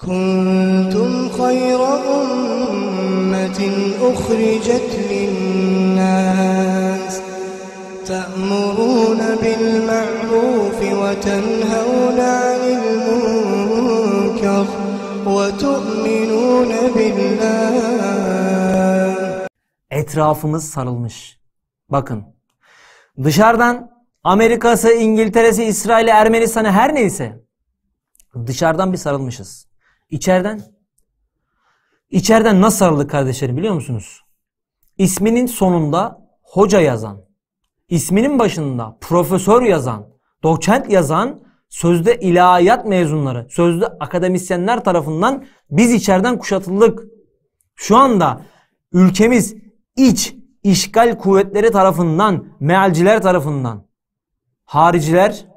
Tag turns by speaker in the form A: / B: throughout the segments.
A: كنتم خير أمة أخرجت للناس تأمرون بالمعروف وتنهون عن المنكر وتؤمنون بالله Etrafımız sarılmış. Bakın. Dışarıdan Amerika'sı, İngiltere'si, İsrail'i, Ermenistan'ı her neyse dışarıdan bir sarılmışız. İçeriden İçeriden nasıl sarıldı kardeşlerim biliyor musunuz? İsminin sonunda hoca yazan, isminin başında profesör yazan, doçent yazan sözde ilahiyat mezunları, sözde akademisyenler tarafından biz içeriden kuşatıldık. Şu anda ülkemiz iç işgal kuvvetleri tarafından, mealciler tarafından, hariciler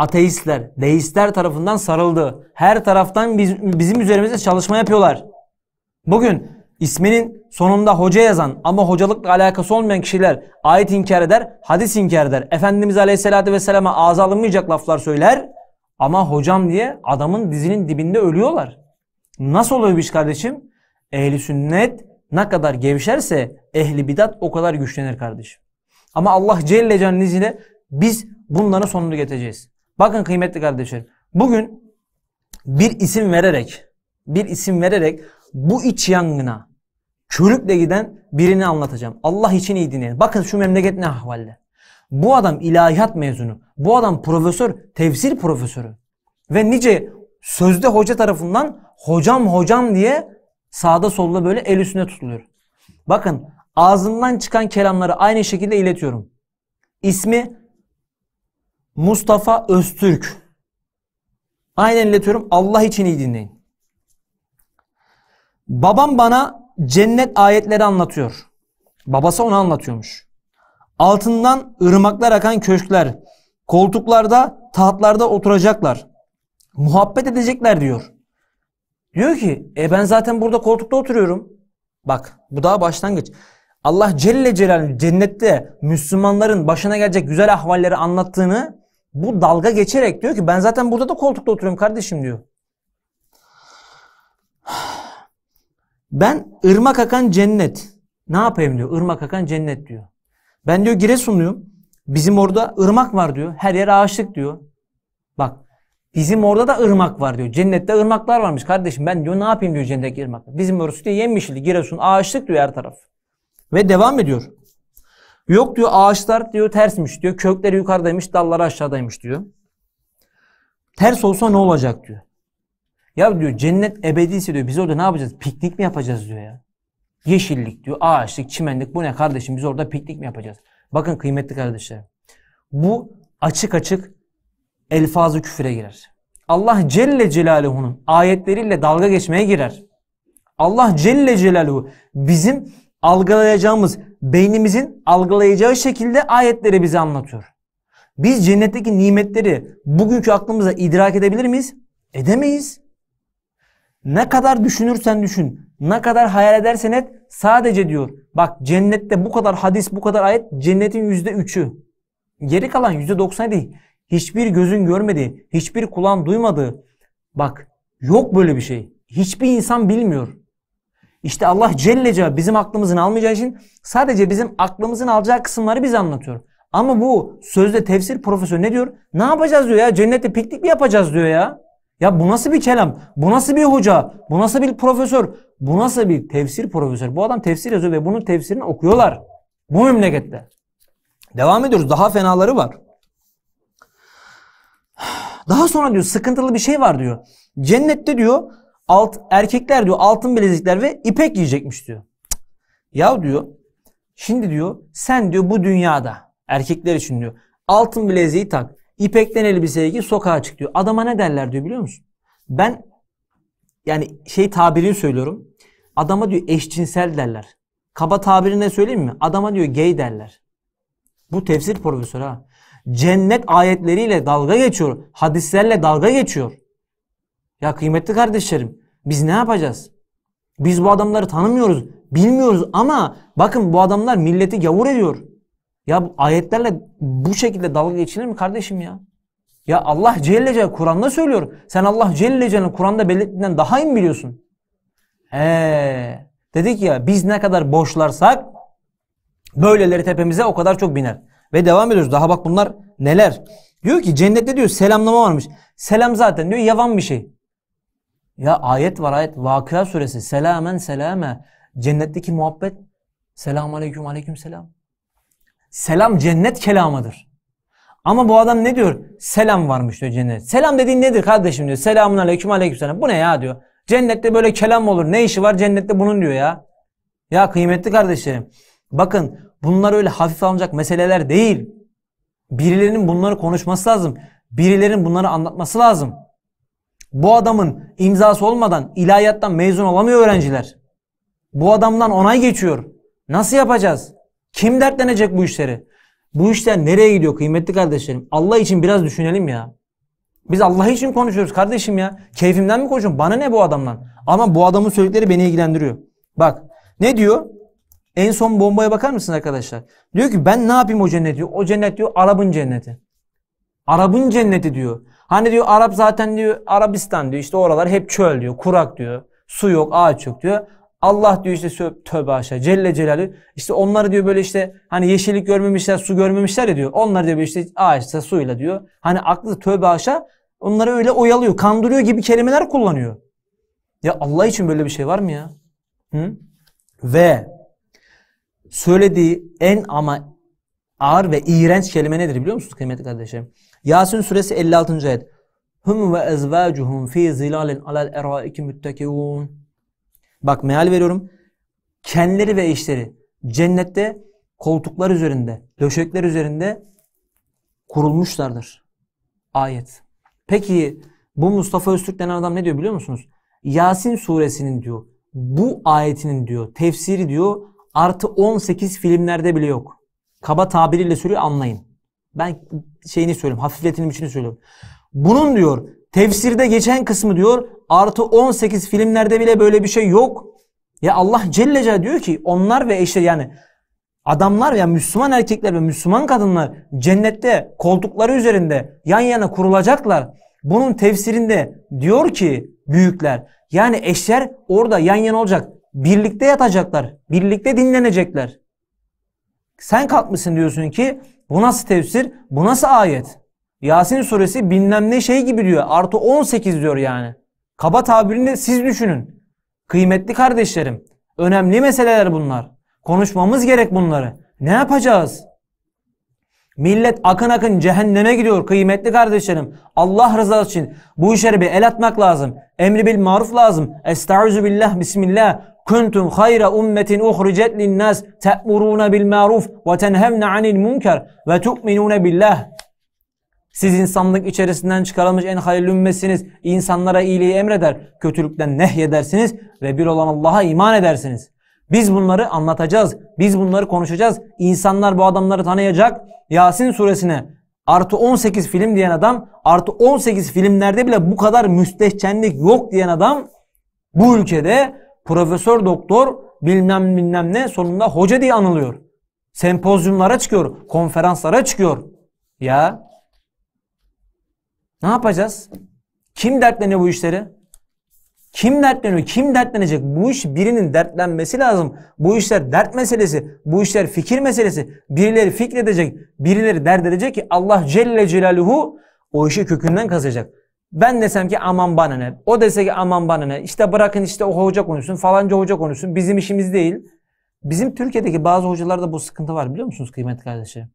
A: ateistler, deistler tarafından sarıldı. Her taraftan biz, bizim üzerimizde çalışma yapıyorlar. Bugün isminin sonunda hoca yazan ama hocalıkla alakası olmayan kişiler ayet inkar eder, hadis inkar eder. Efendimiz Aleyhisselatü Vesselam'a ağza alınmayacak laflar söyler ama hocam diye adamın dizinin dibinde ölüyorlar. Nasıl oluyor bu iş kardeşim? Ehli sünnet ne kadar gevşerse ehli bidat o kadar güçlenir kardeşim. Ama Allah Celle Celle'nin izniyle biz bunların sonunu getireceğiz. Bakın kıymetli kardeşlerim. Bugün bir isim vererek bir isim vererek bu iç yangına körükle giden birini anlatacağım. Allah için iyi dinleyin. Bakın şu memleket ne ahvalde. Bu adam ilahiyat mezunu. Bu adam profesör, tefsir profesörü. Ve nice sözde hoca tarafından hocam hocam diye sağda solda böyle el üstüne tutuluyor. Bakın ağzından çıkan kelamları aynı şekilde iletiyorum. İsmi Mustafa Öztürk. Aynen iletiyorum. Allah için iyi dinleyin. Babam bana cennet ayetleri anlatıyor. Babası onu anlatıyormuş. Altından ırmaklar akan köşkler. Koltuklarda, tahtlarda oturacaklar. Muhabbet edecekler diyor. Diyor ki e ben zaten burada koltukta oturuyorum. Bak bu daha başlangıç. Allah Celle Celal cennette Müslümanların başına gelecek güzel ahvalleri anlattığını bu dalga geçerek diyor ki ben zaten burada da koltukta oturuyorum kardeşim diyor. Ben ırmak akan cennet. Ne yapayım diyor. Irmak akan cennet diyor. Ben diyor Giresunluyum. Bizim orada ırmak var diyor. Her yer ağaçlık diyor. Bak bizim orada da ırmak var diyor. Cennette ırmaklar varmış kardeşim. Ben diyor ne yapayım diyor cennetteki ırmaklar. Bizim orası diyor yemyeşilli. Giresun ağaçlık diyor her taraf. Ve devam ediyor. Yok diyor ağaçlar diyor tersmiş diyor. Kökleri yukarıdaymış, dalları aşağıdaymış diyor. Ters olsa ne olacak diyor. Ya diyor cennet ebediyse diyor biz orada ne yapacağız? Piknik mi yapacağız diyor ya. Yeşillik diyor, ağaçlık, çimenlik bu ne kardeşim biz orada piknik mi yapacağız? Bakın kıymetli kardeşlerim. Bu açık açık elfazı küfüre girer. Allah Celle Celaluhu'nun ayetleriyle dalga geçmeye girer. Allah Celle Celaluhu bizim algılayacağımız, beynimizin algılayacağı şekilde ayetleri bize anlatıyor. Biz cennetteki nimetleri bugünkü aklımıza idrak edebilir miyiz? Edemeyiz. Ne kadar düşünürsen düşün, ne kadar hayal edersen et sadece diyor. Bak cennette bu kadar hadis, bu kadar ayet cennetin yüzde üçü. Geri kalan yüzde doksan değil. Hiçbir gözün görmedi, hiçbir kulağın duymadı. Bak yok böyle bir şey. Hiçbir insan bilmiyor. İşte Allah Celle Celle bizim aklımızın almayacağı için sadece bizim aklımızın alacağı kısımları bize anlatıyor. Ama bu sözde tefsir profesörü ne diyor? Ne yapacağız diyor ya cennette piknik mi yapacağız diyor ya. Ya bu nasıl bir kelam? Bu nasıl bir hoca? Bu nasıl bir profesör? Bu nasıl bir tefsir profesör? Bu adam tefsir yazıyor ve bunun tefsirini okuyorlar. Bu memlekette. Devam ediyoruz. Daha fenaları var. Daha sonra diyor sıkıntılı bir şey var diyor. Cennette diyor alt, erkekler diyor altın bilezikler ve ipek giyecekmiş diyor. Ya diyor şimdi diyor sen diyor bu dünyada erkekler için diyor altın bileziği tak ipekten elbiseyi giy sokağa çık diyor. Adama ne derler diyor biliyor musun? Ben yani şey tabirini söylüyorum. Adama diyor eşcinsel derler. Kaba tabirine söyleyeyim mi? Adama diyor gay derler. Bu tefsir profesörü ha. Cennet ayetleriyle dalga geçiyor. Hadislerle dalga geçiyor. Ya kıymetli kardeşlerim biz ne yapacağız? Biz bu adamları tanımıyoruz, bilmiyoruz ama bakın bu adamlar milleti gavur ediyor. Ya bu ayetlerle bu şekilde dalga geçilir mi kardeşim ya? Ya Allah Celle Celle Kur'an'da söylüyor. Sen Allah Celle Celle'nin Kur'an'da belirttiğinden daha iyi mi biliyorsun? He. Dedik ya biz ne kadar boşlarsak böyleleri tepemize o kadar çok biner. Ve devam ediyoruz. Daha bak bunlar neler? Diyor ki cennette diyor selamlama varmış. Selam zaten diyor yavan bir şey. Ya ayet var ayet. Vakıa suresi. Selamen selame. Cennetteki muhabbet. Selamun aleyküm aleyküm selam. Selam cennet kelamıdır. Ama bu adam ne diyor? Selam varmış diyor cennet. Selam dediğin nedir kardeşim diyor. Selamun aleyküm aleyküm selam. Bu ne ya diyor. Cennette böyle kelam olur. Ne işi var cennette bunun diyor ya. Ya kıymetli kardeşlerim. Bakın bunlar öyle hafif alınacak meseleler değil. Birilerinin bunları konuşması lazım. Birilerinin bunları anlatması lazım. Bu adamın imzası olmadan ilahiyattan mezun olamıyor öğrenciler. Bu adamdan onay geçiyor. Nasıl yapacağız? Kim dertlenecek bu işleri? Bu işler nereye gidiyor kıymetli kardeşlerim? Allah için biraz düşünelim ya. Biz Allah için konuşuyoruz kardeşim ya. Keyfimden mi koşun? Bana ne bu adamdan? Ama bu adamın söyledikleri beni ilgilendiriyor. Bak ne diyor? En son bombaya bakar mısın arkadaşlar? Diyor ki ben ne yapayım o cennet diyor. O cennet diyor Arap'ın cenneti. Arap'ın cenneti diyor. Hani diyor Arap zaten diyor Arabistan diyor işte oralar hep çöl diyor kurak diyor su yok ağaç yok diyor. Allah diyor işte tövbe aşağı Celle Celalü işte onları diyor böyle işte hani yeşillik görmemişler su görmemişler ya diyor. Onları diyor işte ağaçta suyla diyor. Hani aklı tövbe aşağı onları öyle oyalıyor kandırıyor gibi kelimeler kullanıyor. Ya Allah için böyle bir şey var mı ya? Hı? Ve söylediği en ama ağır ve iğrenç kelime nedir biliyor musunuz kıymetli kardeşim? Yasin suresi 56. ayet. Hum ve ezvacuhum fi zilalin alel eraiki müttekûn. Bak meal veriyorum. Kendileri ve eşleri cennette koltuklar üzerinde, döşekler üzerinde kurulmuşlardır. Ayet. Peki bu Mustafa Öztürk denen adam ne diyor biliyor musunuz? Yasin suresinin diyor, bu ayetinin diyor, tefsiri diyor artı 18 filmlerde bile yok. Kaba tabiriyle sürüyor anlayın. Ben şeyini söylüyorum. için söylüyorum. Bunun diyor tefsirde geçen kısmı diyor artı 18 filmlerde bile böyle bir şey yok. Ya Allah Celle Celle diyor ki onlar ve eşleri yani adamlar yani Müslüman erkekler ve Müslüman kadınlar cennette koltukları üzerinde yan yana kurulacaklar. Bunun tefsirinde diyor ki büyükler yani eşler orada yan yana olacak. Birlikte yatacaklar. Birlikte dinlenecekler. Sen kalkmışsın diyorsun ki bu nasıl tefsir? Bu nasıl ayet? Yasin suresi bilmem ne şey gibi diyor. Artı 18 diyor yani. Kaba tabirinde siz düşünün. Kıymetli kardeşlerim. Önemli meseleler bunlar. Konuşmamız gerek bunları. Ne yapacağız? Millet akın akın cehenneme gidiyor kıymetli kardeşlerim. Allah rızası için bu işlere bir el atmak lazım. Emri bil maruf lazım. Estaizu billah bismillah kuntum hayra ummetin uhricet linnas te'muruna bil maruf ve tenhemne anil munker ve tu'minune billah. Siz insanlık içerisinden çıkarılmış en hayırlı ümmetsiniz. İnsanlara iyiliği emreder, kötülükten nehyedersiniz ve bir olan Allah'a iman edersiniz. Biz bunları anlatacağız. Biz bunları konuşacağız. İnsanlar bu adamları tanıyacak. Yasin suresine artı 18 film diyen adam artı 18 filmlerde bile bu kadar müstehcenlik yok diyen adam bu ülkede Profesör doktor bilmem bilmem ne sonunda hoca diye anılıyor. Sempozyumlara çıkıyor, konferanslara çıkıyor. Ya ne yapacağız? Kim dertleniyor bu işleri? Kim dertleniyor? Kim dertlenecek? Bu iş birinin dertlenmesi lazım. Bu işler dert meselesi. Bu işler fikir meselesi. Birileri fikredecek. Birileri dert edecek ki Allah Celle Celaluhu o işi kökünden kazacak. Ben desem ki aman bana ne? O dese ki aman bana ne? İşte bırakın işte o hoca konuşsun, falanca hoca konuşsun. Bizim işimiz değil. Bizim Türkiye'deki bazı hocalarda bu sıkıntı var biliyor musunuz kıymetli kardeşim?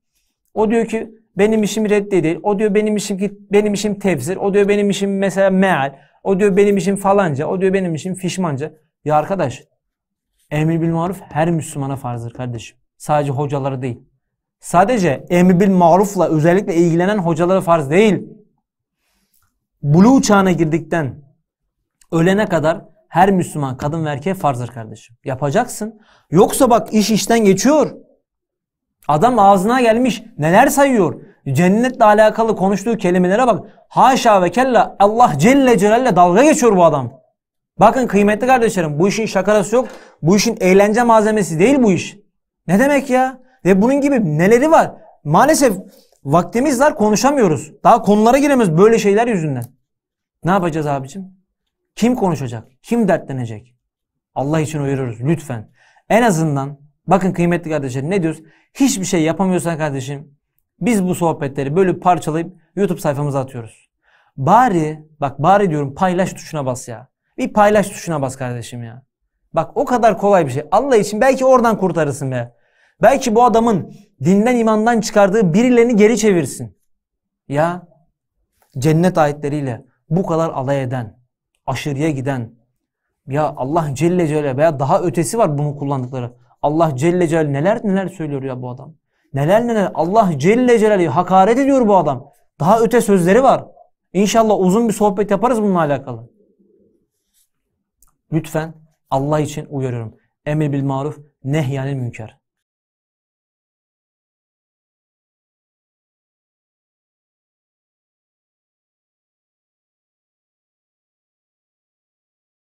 A: O diyor ki benim işim reddedil. O diyor benim işim ki benim işim tefsir. O diyor benim işim mesela meal. O diyor benim işim falanca. O diyor benim işim fişmanca. Ya arkadaş emir bil maruf her Müslümana farzdır kardeşim. Sadece hocaları değil. Sadece emir bil marufla özellikle ilgilenen hocalara farz değil buluğ Uçağına girdikten ölene kadar her Müslüman kadın ve erkeğe farzdır kardeşim. Yapacaksın. Yoksa bak iş işten geçiyor. Adam ağzına gelmiş neler sayıyor. Cennetle alakalı konuştuğu kelimelere bak. Haşa ve kella Allah Celle Celal'le dalga geçiyor bu adam. Bakın kıymetli kardeşlerim bu işin şakarası yok. Bu işin eğlence malzemesi değil bu iş. Ne demek ya? Ve bunun gibi neleri var? Maalesef vaktimiz var konuşamıyoruz. Daha konulara giremiyoruz böyle şeyler yüzünden. Ne yapacağız abicim? Kim konuşacak? Kim dertlenecek? Allah için uyarıyoruz lütfen. En azından bakın kıymetli kardeşlerim ne diyoruz? Hiçbir şey yapamıyorsan kardeşim biz bu sohbetleri böyle parçalayıp YouTube sayfamıza atıyoruz. Bari bak bari diyorum paylaş tuşuna bas ya. Bir paylaş tuşuna bas kardeşim ya. Bak o kadar kolay bir şey. Allah için belki oradan kurtarırsın be. Belki bu adamın dinden imandan çıkardığı birilerini geri çevirsin. Ya cennet ayetleriyle, bu kadar alay eden, aşırıya giden, ya Allah Celle Celle veya daha ötesi var bunu kullandıkları. Allah Celle Celle neler neler söylüyor ya bu adam. Neler neler Allah Celle Celle hakaret ediyor bu adam. Daha öte sözleri var. İnşallah uzun bir sohbet yaparız bununla alakalı. Lütfen Allah için uyarıyorum. Emir bil maruf, nehyanil münker.